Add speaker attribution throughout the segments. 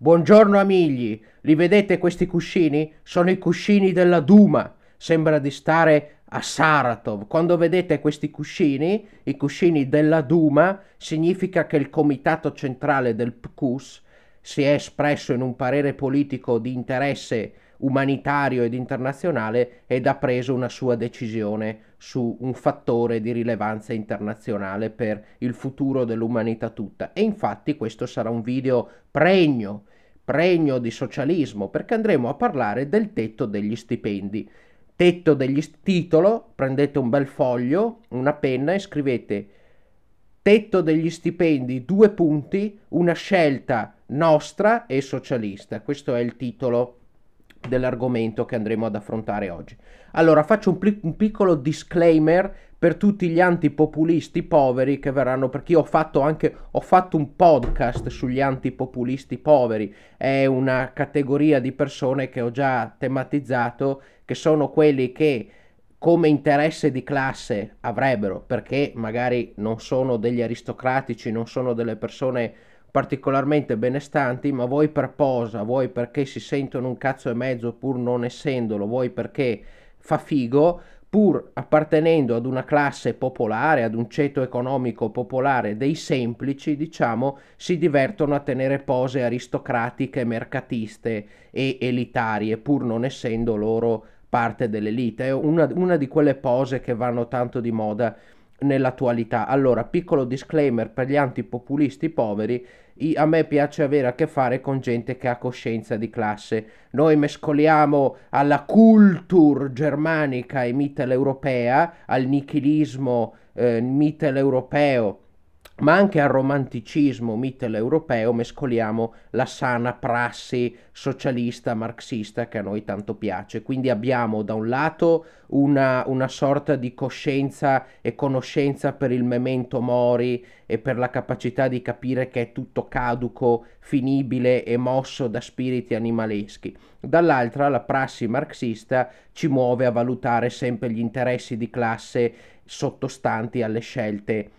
Speaker 1: Buongiorno amigli, li vedete questi cuscini? Sono i cuscini della Duma. Sembra di stare a Saratov. Quando vedete questi cuscini, i cuscini della Duma, significa che il comitato centrale del PQS si è espresso in un parere politico di interesse umanitario ed internazionale ed ha preso una sua decisione su un fattore di rilevanza internazionale per il futuro dell'umanità tutta. E infatti questo sarà un video pregno pregno di socialismo, perché andremo a parlare del tetto degli stipendi. Tetto degli st- titolo, prendete un bel foglio, una penna e scrivete tetto degli stipendi, due punti, una scelta nostra e socialista. Questo è il titolo dell'argomento che andremo ad affrontare oggi. Allora, faccio un, pli- un piccolo disclaimer per tutti gli antipopulisti poveri che verranno, perché io ho fatto anche ho fatto un podcast sugli antipopulisti poveri, è una categoria di persone che ho già tematizzato, che sono quelli che come interesse di classe avrebbero, perché magari non sono degli aristocratici, non sono delle persone particolarmente benestanti, ma vuoi per posa, vuoi perché si sentono un cazzo e mezzo pur non essendolo, vuoi perché fa figo, pur appartenendo ad una classe popolare, ad un ceto economico popolare dei semplici, diciamo, si divertono a tenere pose aristocratiche, mercatiste e elitarie, pur non essendo loro parte dell'elite. È una, una di quelle pose che vanno tanto di moda nell'attualità. Allora, piccolo disclaimer per gli antipopulisti poveri, a me piace avere a che fare con gente che ha coscienza di classe. Noi mescoliamo alla culture germanica e mitteleuropea, al nichilismo eh, mitteleuropeo ma anche al romanticismo mitteleuropeo mescoliamo la sana prassi socialista marxista che a noi tanto piace. Quindi abbiamo da un lato una, una, sorta di coscienza e conoscenza per il memento mori e per la capacità di capire che è tutto caduco, finibile e mosso da spiriti animaleschi. Dall'altra la prassi marxista ci muove a valutare sempre gli interessi di classe sottostanti alle scelte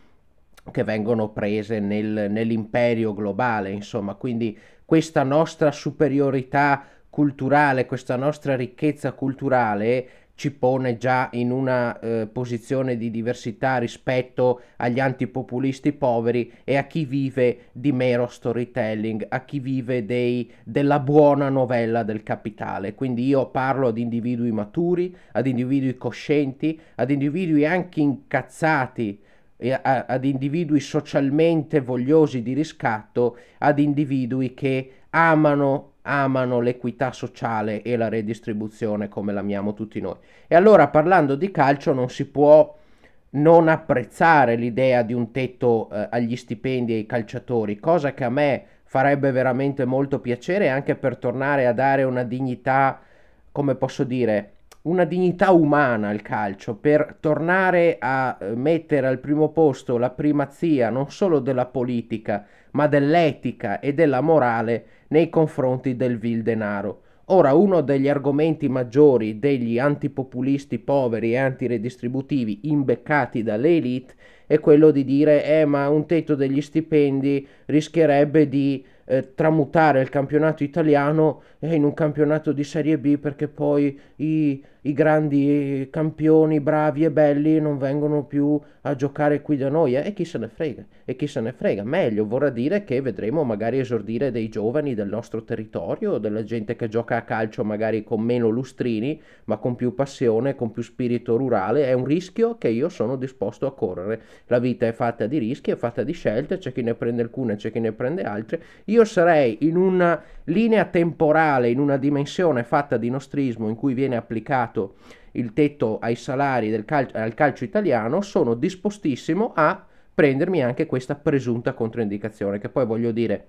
Speaker 1: che vengono prese nel, nell'impero globale, insomma, quindi questa nostra superiorità culturale, questa nostra ricchezza culturale ci pone già in una eh, posizione di diversità rispetto agli antipopulisti poveri e a chi vive di mero storytelling, a chi vive dei, della buona novella del capitale. Quindi io parlo ad individui maturi, ad individui coscienti, ad individui anche incazzati ad individui socialmente vogliosi di riscatto, ad individui che amano, amano l'equità sociale e la redistribuzione come l'amiamo tutti noi. E allora parlando di calcio non si può non apprezzare l'idea di un tetto eh, agli stipendi ai calciatori, cosa che a me farebbe veramente molto piacere anche per tornare a dare una dignità, come posso dire, una dignità umana al calcio per tornare a eh, mettere al primo posto la primazia non solo della politica, ma dell'etica e della morale nei confronti del vil denaro. Ora, uno degli argomenti maggiori degli antipopulisti poveri e antiredistributivi imbeccati dalle elite è quello di dire eh ma un tetto degli stipendi rischierebbe di eh, tramutare il campionato italiano eh, in un campionato di Serie B perché poi i i grandi campioni bravi e belli non vengono più a giocare qui da noi eh? e chi se ne frega e chi se ne frega meglio vorrà dire che vedremo magari esordire dei giovani del nostro territorio della gente che gioca a calcio magari con meno lustrini ma con più passione con più spirito rurale è un rischio che io sono disposto a correre la vita è fatta di rischi è fatta di scelte c'è chi ne prende alcune c'è chi ne prende altre io sarei in una linea temporale in una dimensione fatta di nostrismo in cui viene applicato il tetto ai salari del calcio, al calcio italiano, sono dispostissimo a prendermi anche questa presunta controindicazione, che poi voglio dire,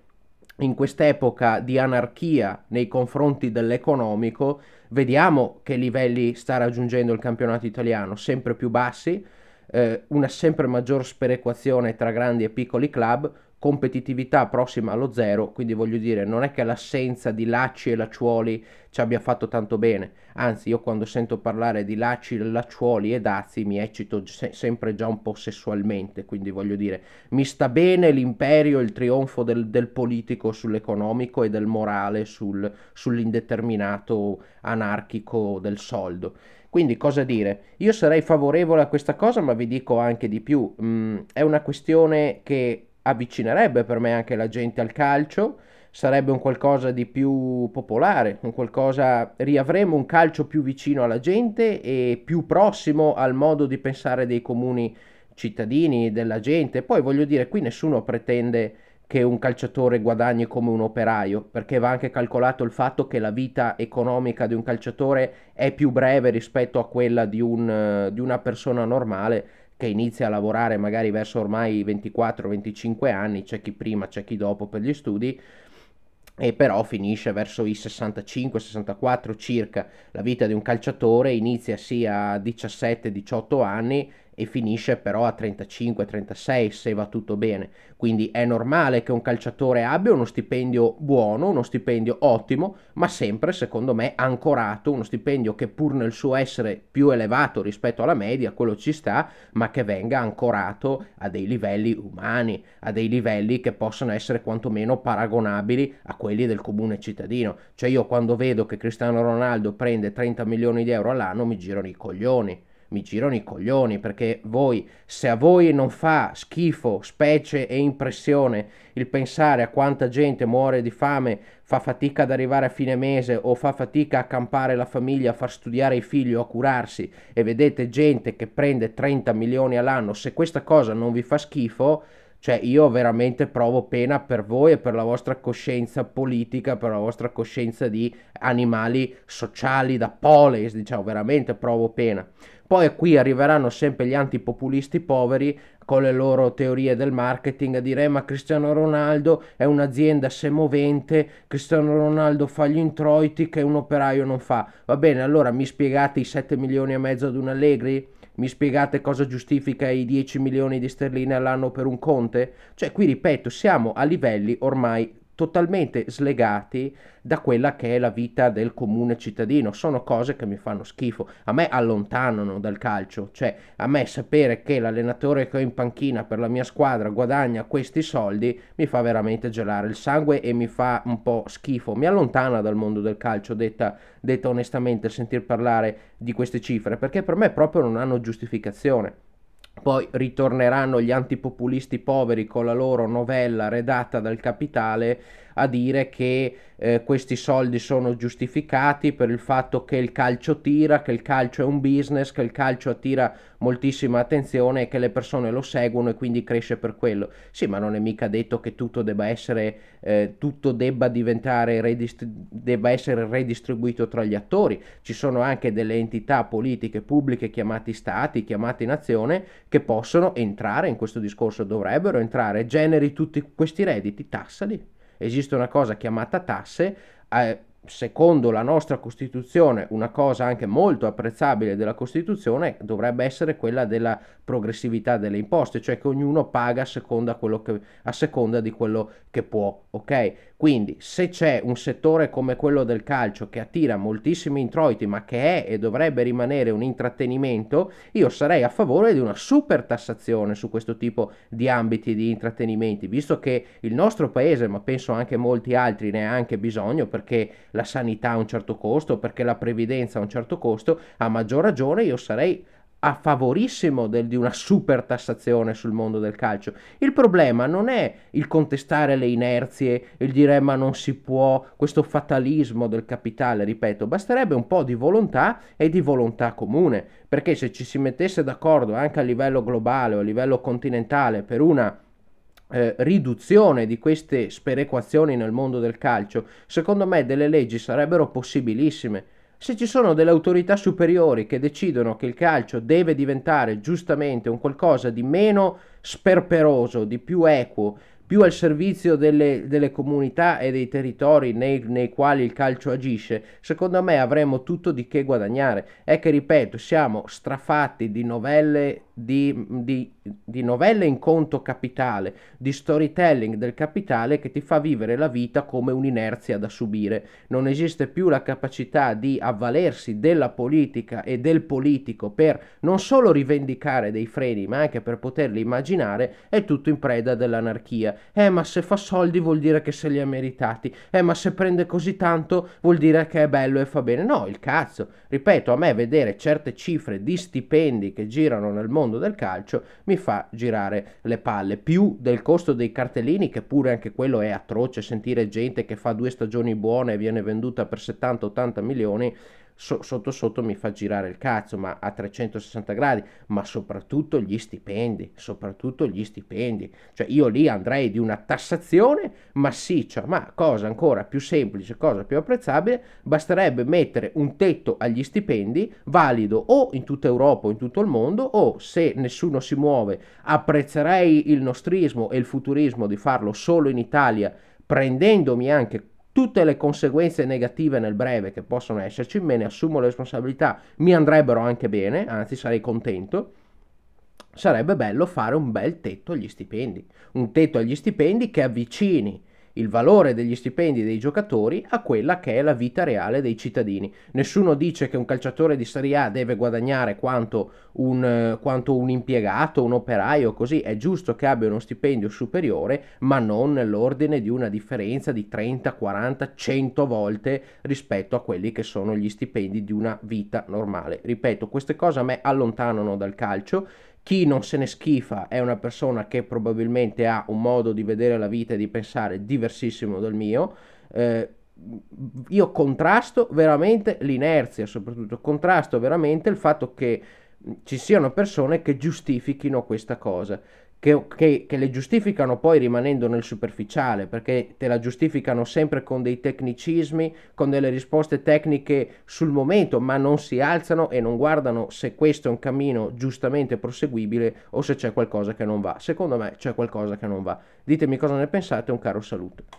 Speaker 1: in quest'epoca di anarchia nei confronti dell'economico, vediamo che livelli sta raggiungendo il campionato italiano, sempre più bassi, eh, una sempre maggior sperequazione tra grandi e piccoli club, competitività prossima allo zero, quindi voglio dire, non è che l'assenza di lacci e lacciuoli ci abbia fatto tanto bene, anzi io quando sento parlare di lacci, lacciuoli e dazi mi eccito se- sempre già un po' sessualmente, quindi voglio dire, mi sta bene l'imperio, il trionfo del, del politico sull'economico e del morale sul, sull'indeterminato anarchico del soldo. Quindi cosa dire? Io sarei favorevole a questa cosa, ma vi dico anche di più, mm, è una questione che avvicinerebbe per me anche la gente al calcio, sarebbe un qualcosa di più popolare, un qualcosa, riavremo un calcio più vicino alla gente e più prossimo al modo di pensare dei comuni cittadini, della gente. Poi voglio dire, qui nessuno pretende che un calciatore guadagni come un operaio, perché va anche calcolato il fatto che la vita economica di un calciatore è più breve rispetto a quella di, un, eh, di una persona normale che inizia a lavorare magari verso ormai 24-25 anni, c'è chi prima, c'è chi dopo per gli studi, e però finisce verso i 65-64 circa. La vita di un calciatore inizia sì a 17-18 anni e finisce però a 35-36 se va tutto bene. Quindi è normale che un calciatore abbia uno stipendio buono, uno stipendio ottimo, ma sempre secondo me ancorato, uno stipendio che pur nel suo essere più elevato rispetto alla media, quello ci sta, ma che venga ancorato a dei livelli umani, a dei livelli che possano essere quantomeno paragonabili a quelli del comune cittadino. Cioè io quando vedo che Cristiano Ronaldo prende 30 milioni di euro all'anno mi girano i coglioni mi girano i coglioni perché voi, se a voi non fa schifo, specie e impressione il pensare a quanta gente muore di fame, fa fatica ad arrivare a fine mese o fa fatica a campare la famiglia, a far studiare i figli o a curarsi e vedete gente che prende 30 milioni all'anno, se questa cosa non vi fa schifo, cioè io veramente provo pena per voi e per la vostra coscienza politica, per la vostra coscienza di animali sociali da polis, diciamo, veramente provo pena. Poi qui arriveranno sempre gli antipopulisti poveri con le loro teorie del marketing a dire eh, ma Cristiano Ronaldo è un'azienda semovente, Cristiano Ronaldo fa gli introiti che un operaio non fa. Va bene, allora mi spiegate i 7 milioni e mezzo ad un Allegri? Mi spiegate cosa giustifica i 10 milioni di sterline all'anno per un Conte? Cioè qui ripeto, siamo a livelli ormai totalmente slegati da quella che è la vita del comune cittadino. Sono cose che mi fanno schifo, a me allontanano dal calcio, cioè a me sapere che l'allenatore che ho in panchina per la mia squadra guadagna questi soldi mi fa veramente gelare il sangue e mi fa un po' schifo, mi allontana dal mondo del calcio, detta, detta onestamente, sentir parlare di queste cifre, perché per me proprio non hanno giustificazione poi ritorneranno gli antipopulisti poveri con la loro novella redatta dal Capitale a dire che eh, questi soldi sono giustificati per il fatto che il calcio tira, che il calcio è un business, che il calcio attira moltissima attenzione e che le persone lo seguono e quindi cresce per quello. Sì, ma non è mica detto che tutto debba essere, eh, tutto debba diventare, redist- debba essere redistribuito tra gli attori. Ci sono anche delle entità politiche pubbliche chiamate stati, chiamate nazione, che possono entrare in questo discorso, dovrebbero entrare, generi tutti questi redditi, tassali esiste una cosa chiamata tasse, eh, secondo la nostra Costituzione, una cosa anche molto apprezzabile della Costituzione dovrebbe essere quella della progressività delle imposte, cioè che ognuno paga a seconda, che, a seconda di quello che può, ok? Quindi se c'è un settore come quello del calcio che attira moltissimi introiti ma che è e dovrebbe rimanere un intrattenimento, io sarei a favore di una super tassazione su questo tipo di ambiti di intrattenimenti, visto che il nostro paese, ma penso anche molti altri, ne ha anche bisogno perché la sanità a un certo costo, perché la previdenza a un certo costo, a maggior ragione io sarei a favorissimo del, di una super tassazione sul mondo del calcio. Il problema non è il contestare le inerzie, il dire eh, ma non si può, questo fatalismo del capitale, ripeto, basterebbe un po' di volontà e di volontà comune, perché se ci si mettesse d'accordo anche a livello globale o a livello continentale per una eh, riduzione di queste sperequazioni nel mondo del calcio, secondo me delle leggi sarebbero possibilissime. Se ci sono delle autorità superiori che decidono che il calcio deve diventare giustamente un qualcosa di meno sperperoso, di più equo, più al servizio delle, delle comunità e dei territori nei, nei, quali il calcio agisce, secondo me avremo tutto di che guadagnare. È che, ripeto, siamo strafatti di novelle, di, di, di novelle in conto capitale, di storytelling del capitale che ti fa vivere la vita come un'inerzia da subire. Non esiste più la capacità di avvalersi della politica e del politico per non solo rivendicare dei freni, ma anche per poterli immaginare, è tutto in preda dell'anarchia eh ma se fa soldi vuol dire che se li ha meritati, eh ma se prende così tanto vuol dire che è bello e fa bene. No, il cazzo, ripeto, a me vedere certe cifre di stipendi che girano nel mondo del calcio mi fa girare le palle, più del costo dei cartellini che pure anche quello è atroce, sentire gente che fa due stagioni buone e viene venduta per 70-80 milioni so, sotto sotto mi fa girare il cazzo, ma a 360 gradi, ma soprattutto gli stipendi, soprattutto gli stipendi. Cioè io lì andrei di una tassazione massiccia, cioè, ma cosa ancora più semplice, cosa più apprezzabile, basterebbe mettere un tetto agli stipendi valido o in tutta Europa o in tutto il mondo o se nessuno si muove apprezzerei il nostrismo e il futurismo di farlo solo in Italia prendendomi anche Tutte le conseguenze negative nel breve che possono esserci, me ne assumo le responsabilità, mi andrebbero anche bene, anzi sarei contento. Sarebbe bello fare un bel tetto agli stipendi, un tetto agli stipendi che avvicini il valore degli stipendi dei giocatori a quella che è la vita reale dei cittadini. Nessuno dice che un calciatore di Serie A deve guadagnare quanto un, quanto un impiegato, un operaio, così è giusto che abbia uno stipendio superiore, ma non nell'ordine di una differenza di 30, 40, 100 volte rispetto a quelli che sono gli stipendi di una vita normale. Ripeto, queste cose a me allontanano dal calcio chi non se ne schifa è una persona che probabilmente ha un modo di vedere la vita e di pensare diversissimo dal mio. Eh, io contrasto veramente l'inerzia, soprattutto contrasto veramente il fatto che ci siano persone che giustifichino questa cosa che, che, che, le giustificano poi rimanendo nel superficiale, perché te la giustificano sempre con dei tecnicismi, con delle risposte tecniche sul momento, ma non si alzano e non guardano se questo è un cammino giustamente proseguibile o se c'è qualcosa che non va. Secondo me c'è qualcosa che non va. Ditemi cosa ne pensate, un caro saluto.